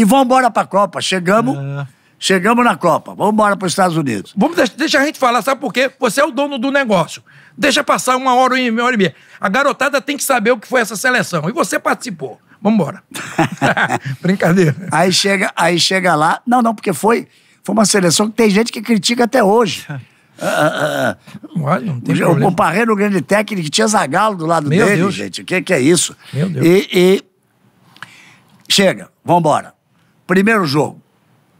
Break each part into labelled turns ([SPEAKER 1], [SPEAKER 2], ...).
[SPEAKER 1] e vamos embora pra Copa. Chegamos. É. Chegamos na Copa, vamos embora para os Estados Unidos. Vamos deixa a gente falar, sabe por quê? Você é o dono do negócio. Deixa passar uma hora e meia hora e meia. A garotada tem que saber o que foi essa seleção. E você participou.
[SPEAKER 2] Vamos embora. Brincadeira. Aí chega, aí chega lá. Não, não, porque foi, foi uma seleção que tem gente que critica até hoje. Ah, ah, ah, olha não tem o, problema. o Parreiro, o grande técnico, tinha Zagalo do lado Meu dele, Deus. gente. O que, que é isso? Meu Deus. E, e... chega, vamos embora. Primeiro jogo,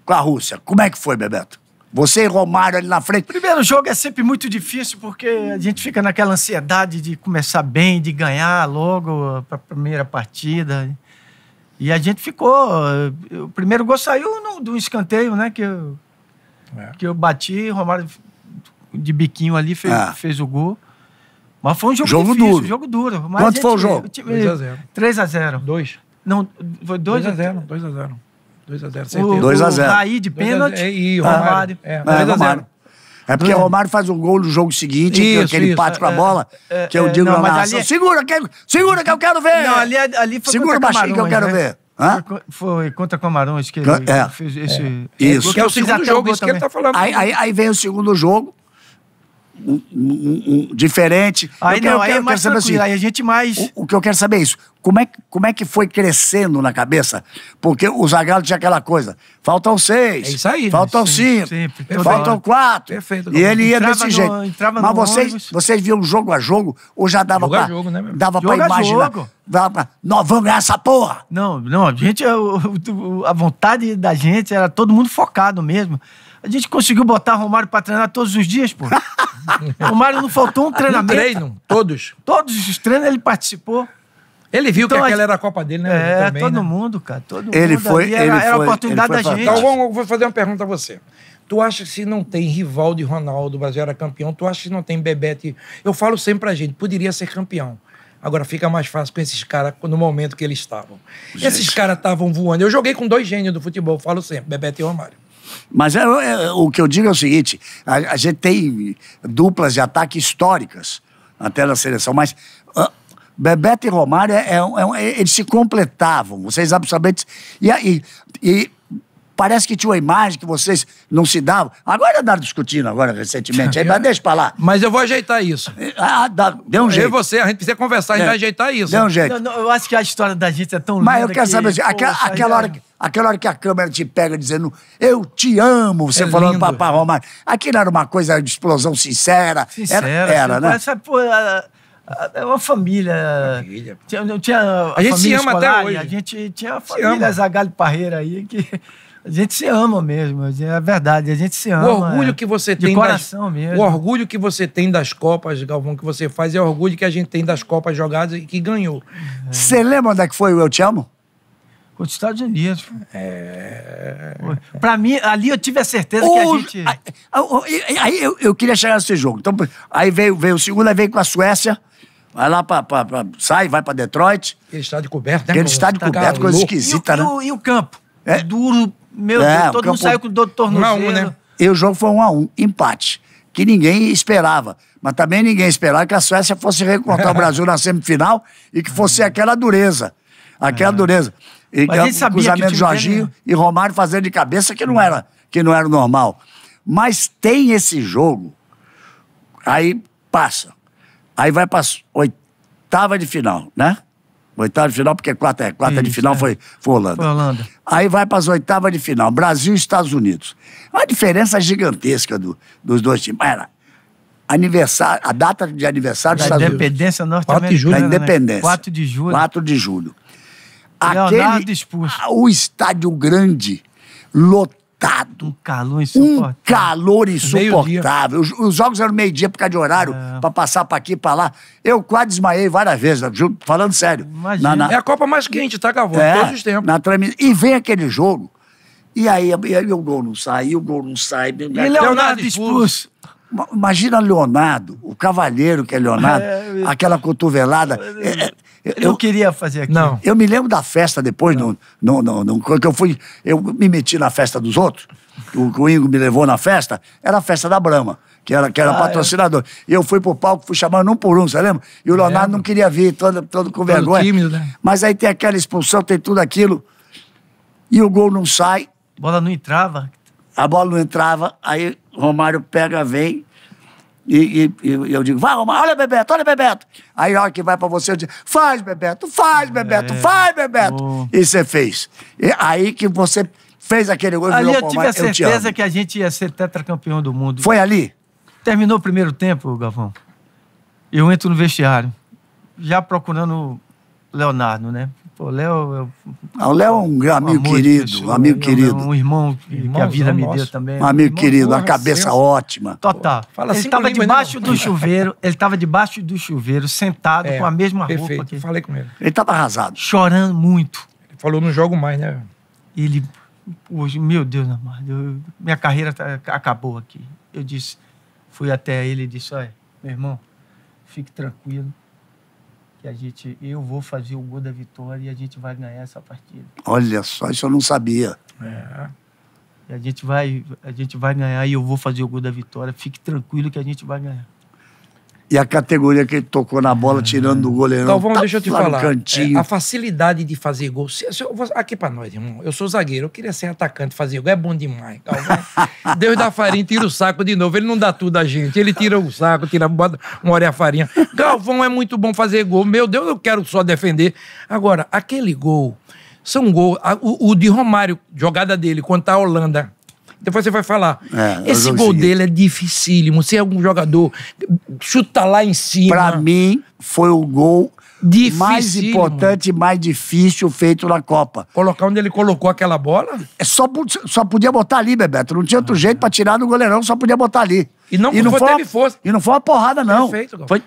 [SPEAKER 2] com a Rússia. Como é que foi, Bebeto? Você e Romário ali na
[SPEAKER 3] frente. Primeiro jogo é sempre muito difícil porque a gente fica naquela ansiedade de começar bem, de ganhar logo para a primeira partida. E a gente ficou. Eh, o primeiro gol saiu no, do escanteio, né? Que eu, é. que eu bati, Romário de biquinho ali fez, é. Ah. fez o gol. Mas foi um jogo, jogo difícil, duro. jogo duro. Mas Quanto gente, foi o jogo? 3x0. 2. Não, foi 2x0. 2x0. 2x0, certeza. 2x0. Aí de pênalti. É, e o Romário. É, 2 x
[SPEAKER 2] é, é porque o hum. Romário faz o gol no jogo seguinte, é isso, que, ele bate com a bola, que eu digo não, na narração, segura, que, segura que eu quero ver! Não, ali, ali foi segura contra Camarões, que eu quero né? ver. Hã?
[SPEAKER 3] Foi contra Camarões que ele é. fez esse... É. Isso. Que é o segundo jogo, isso que ele tá falando. Aí, aí, aí
[SPEAKER 2] vem o segundo jogo, um, um, um, diferente. Aí eu, não, eu, eu aí quero, é mais tranquilo assim, aí a gente mais... O, o, que eu quero saber é isso, como é, como é que foi crescendo na cabeça? Porque o Zagallo tinha aquela coisa, faltam seis, é isso aí, né? faltam né? cinco, sempre, faltam quatro. Perfeito. E ele ia desse no, jeito. Mas vocês, vocês viam jogo a jogo ou já dava jogo pra... Jogo, né, dava jogo pra imaginar? Jogo.
[SPEAKER 3] Dava pra, nós vamos ganhar essa porra! Não, não, a gente, a, a vontade da gente era todo mundo focado mesmo. A gente conseguiu botar Romário pra treinar todos os dias, pô. Romário não faltou um treinamento. treino, todos. Todos os treinos ele participou. Ele viu então, que aquela era a Copa dele, né? É, também, todo né? mundo, cara. Todo ele mundo. Foi, ele era foi, era a oportunidade da gente. Então,
[SPEAKER 1] vamos, vou fazer uma pergunta a você. Tu acha que se não tem rival de Ronaldo, o Brasil era campeão, tu acha que não tem Bebete? Eu falo sempre pra gente, poderia ser campeão. Agora fica mais fácil com esses caras no momento que eles estavam. Esses caras estavam voando. Eu joguei com dois gênios do futebol, falo sempre, Bebeto e Romário.
[SPEAKER 2] Mas é, é, o que eu digo é o seguinte: a, a, gente tem duplas de ataque históricas até na seleção, mas uh, Bebeto e Romário é, é, é eles se completavam, vocês absolutamente. E, e, e Parece que tinha uma imagem que vocês não se davam. Agora andaram discutindo agora recentemente, aí, mas deixa pra lá.
[SPEAKER 1] Mas eu vou ajeitar isso. Ah, ah dá, deu um jeito. Eu e você, a gente precisa conversar,
[SPEAKER 2] a gente é. vai ajeitar isso. Deu um jeito.
[SPEAKER 3] Não, não, eu acho que a história da gente é tão Mas eu quero que, saber, assim, aquela, aquela, hora,
[SPEAKER 2] é aquela hora que a câmera te pega dizendo eu te amo, você é falando para Romário. Aquilo era uma coisa de explosão sincera. Sincera. Era, era né?
[SPEAKER 3] Essa, é uma família. família. Tinha, tinha a gente se ama escolar, até hoje. A gente tinha a família Zagalho Parreira aí que a gente se ama mesmo, é verdade. A gente se ama. O orgulho é, que você tem. De coração das, mesmo. O
[SPEAKER 1] orgulho que você tem das Copas, Galvão, que você faz, é o orgulho que a gente tem das Copas
[SPEAKER 3] jogadas e que ganhou. É. Você é. lembra onde é que foi o Eu Te Amo? Foi nos Estados Unidos. É. Pra mim, ali eu tive a certeza o... que a gente.
[SPEAKER 2] Aí, eu, eu, queria chegar nesse jogo. Então, aí veio, veio o segundo, aí veio com a Suécia. Vai lá para sai, vai pra Detroit. Aquele estádio coberto, né? Aquele estádio tá coberto, coisa esquisita, e o, né? E o campo? É. Duro meu é, Deus, todo mundo saiu com o doutor tornozelo. Um, né? E o jogo foi um a um, empate. Que ninguém esperava. Mas também ninguém esperava que a Suécia fosse reencontrar o Brasil na semifinal e que fosse é. aquela dureza. Aquela é. dureza. E Mas é ele sabia cruzamento que o Jorginho né? e Romário fazendo de cabeça que não hum. era que não era normal. Mas tem esse jogo, aí passa. Aí vai para oitava de final, né? Oitava de final, porque quarta, é, quarta Isso, de final é. foi, foi Holanda. Foi Holanda. Aí vai para as oitavas de final, Brasil e Estados Unidos. Uma diferença gigantesca do, dos dois times. Era aniversário, a data de aniversário da dos Estados Independência
[SPEAKER 3] norte-americana. independência. 4
[SPEAKER 2] de julho. 4 né? de julho. Aquele, O estádio grande, lotado lotado. Um calor insuportável. Um calor insuportável. Os, os, jogos eram meio-dia por causa de horário, é. pra passar pra aqui, pra lá. Eu quase desmaiei várias vezes, né, falando sério. Imagina. Na, na... É a Copa mais quente, tá, Gavão? É, todos os tempos. Na trans... E vem aquele jogo, e aí, e aí o gol não sai, e o gol não sai. E né? Leonardo, Leonardo expulso. Imagina Leonardo, o cavalheiro que é Leonardo, é, aquela cotovelada. É, é, eu, eu queria fazer aquilo. Não. Eu me lembro da festa depois, não. No, no, no, no, eu fui. Eu me meti na festa dos outros, o, o Ingo me levou na festa, era a festa da Brama que era, que era ah, é. patrocinador. É. E eu fui pro palco, fui chamando um por um, você lembra? E o Leonardo não queria vir, todo, todo com todo vergonha. Tímido, né? Mas aí tem aquela expulsão, tem tudo aquilo. E o gol não sai. A bola não entrava. A bola não entrava. Aí Romário pega, vem. E, e, e, eu digo, vai, Romário, olha, Bebeto, olha, Bebeto. Aí a hora que vai pra você, eu digo, faz, Bebeto, faz, Bebeto, é. faz, Bebeto. E você fez. E aí que você fez aquele gol. Ali eu tive a certeza
[SPEAKER 3] que a gente ia ser tetracampeão do mundo. Foi ali? Terminou o primeiro tempo, Galvão. Eu entro no vestiário, já procurando Leonardo, né? Pô, Léo, eu... ah, o Léo é um amigo querido,
[SPEAKER 2] um amigo querido. Um irmão que, a vida me deu também. Um amigo querido, uma é cabeça ótima. Total. Fala assim, ele estava
[SPEAKER 3] debaixo do chuveiro, ele estava debaixo do chuveiro, sentado é, com a mesma perfeito. roupa. Que... Falei com ele. Ele estava arrasado. Chorando muito. Ele falou, não jogo mais, né? Ele, hoje, meu Deus, amado, eu, minha carreira tá, acabou aqui. Eu disse, fui até ele e disse, olha, meu irmão, fique tranquilo que a gente, eu vou fazer o gol da vitória e a gente vai ganhar essa partida.
[SPEAKER 2] Olha só, isso eu não sabia.
[SPEAKER 3] É. E a gente vai, a gente vai ganhar e eu vou fazer o gol da vitória. Fique tranquilo que a gente vai ganhar.
[SPEAKER 2] E a categoria que ele tocou na bola, ah. tirando do goleirão. Então vamos, tá deixa eu te falar. É, a
[SPEAKER 1] facilidade de fazer gol. Se, se eu, aqui pra nós, irmão. Eu sou zagueiro, eu queria ser atacante, fazer gol. É bom demais. Calvão. Deus da farinha tira o saco de novo. Ele não dá tudo a gente. Ele tira o saco, tira bota, uma hora e a farinha. Galvão é muito bom fazer gol. Meu Deus, eu quero só defender. Agora, aquele gol, são gols. O, o de Romário, jogada dele contra a Holanda depois você vai falar. É, Esse gol dele é dificílimo.
[SPEAKER 2] Se é algum jogador chuta lá em cima. Para mim, foi o gol Dificílimo. mais importante, mais difícil feito na Copa. Colocar onde ele colocou aquela bola? É, só, só podia botar ali, Bebeto. Não tinha outro ah, jeito pra tirar do goleirão, só podia botar ali. E não, e não foi, uma, força.
[SPEAKER 3] E não foi uma porrada, não. Perfeito, foi,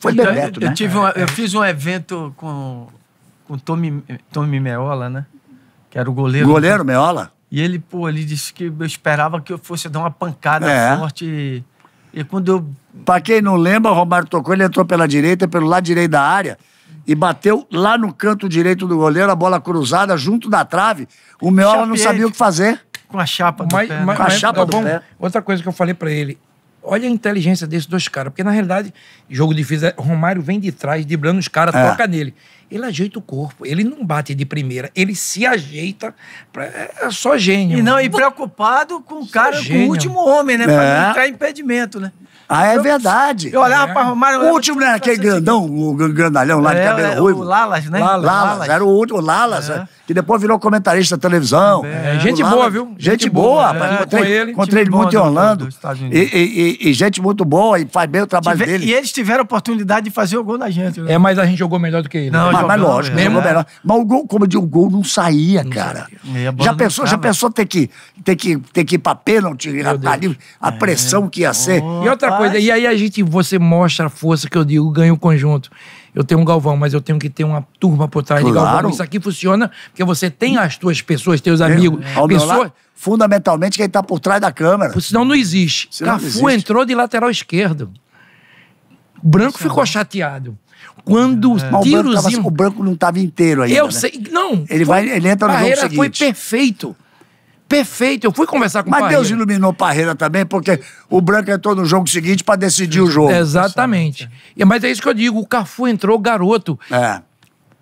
[SPEAKER 3] foi então, Bebeto, eu, né? eu, eu, é. fiz um evento com o Tommy, Tommy Meola, né? Que era o goleiro. Goleiro, Meola? E ele, pô, ele disse que eu esperava que eu fosse dar uma pancada é. forte. E quando eu.
[SPEAKER 2] Pra quem não lembra, o Romário tocou, ele entrou pela direita, pelo lado direito da área, e bateu lá no canto direito do goleiro, a bola cruzada, junto da trave. O Meola não sabia o que
[SPEAKER 3] fazer. Com a chapa do mas, pé. Mas, né? com a chapa mas, tá do bom, pé.
[SPEAKER 2] Outra coisa que eu falei para ele.
[SPEAKER 1] Olha a inteligência desses dois caras, porque na realidade, jogo difícil, é, Romário vem de trás, driblando os caras, é. toca nele ele ajeita o corpo. Ele não bate de primeira, ele se ajeita. Pra,
[SPEAKER 3] é,
[SPEAKER 2] é só gênio. E não, mano. e preocupado com o
[SPEAKER 3] cara, com o último homem, né? É. Pra não entrar impedimento, né?
[SPEAKER 2] Ah, é verdade. Eu olhava é. pra Romário. O último, né? Aquele grandão, o grandalhão lá é, de cabelo é, ruivo. O Lalas, né? Lalas. Lalas. Era o último, Lalas, é. é. que depois virou comentarista da televisão. É. Gente Lalas, boa, viu? Gente, gente boa, rapaz. Encontrei, ele, encontrei ele muito em Orlando. E, e, e, e, gente muito boa, e faz bem o trabalho Tive, dele. E eles tiveram a oportunidade de fazer o gol da gente. Né? É, mas a gente jogou melhor do que ele. Não, ah, mas lógico, né? mesmo. jogou é. melhor. Mas o gol, como eu digo, o gol não saía, cara. Já pensou, já pensou ter que, ter que, ter que ir pra pênalti, ali, a é. pressão que ia ser. Oh, e outra rapaz. coisa, e aí
[SPEAKER 1] a gente, você mostra a força que eu digo, ganha o conjunto. Eu tenho um Galvão, mas eu tenho que ter uma turma por trás claro. de Galvão. Isso aqui funciona porque você tem as tuas pessoas, teus é. amigos, é. pessoas
[SPEAKER 2] fundamentalmente quem está por trás da câmera.
[SPEAKER 1] Senão não existe. Senão Cafu não existe. entrou de lateral esquerdo. O branco Isso é ficou é chateado. Quando é. os é. tiros. O, o
[SPEAKER 2] branco não estava inteiro ainda. Eu né? sei. Não. Ele, vai, ele entra no Parreira jogo seguinte. foi perfeito. Perfeito. Eu fui conversar com Mas o Parreira. Mas Deus iluminou Parreira também, porque o branco
[SPEAKER 1] entrou no jogo seguinte para decidir o jogo. Exatamente. Mas é isso que eu digo. O Cafu entrou garoto. É.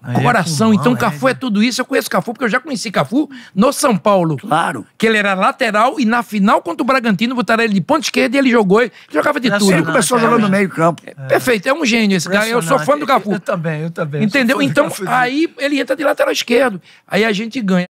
[SPEAKER 1] Aí é coração. Então é então, mal, Cafu é, é, tudo isso. Eu conheço Cafu porque eu já conheci Cafu no São Paulo. Claro. Que ele era lateral e na final contra o Bragantino botaram ele de ponta esquerda e ele jogou. Ele jogava de tudo. Ele começou jogando no meio campo. É. Perfeito, é um gênio esse cara. Eu sou fã do Cafu. Eu, eu
[SPEAKER 3] também, eu também. Entendeu? Então,
[SPEAKER 1] aí ele entra de lateral esquerdo. Aí a gente ganha.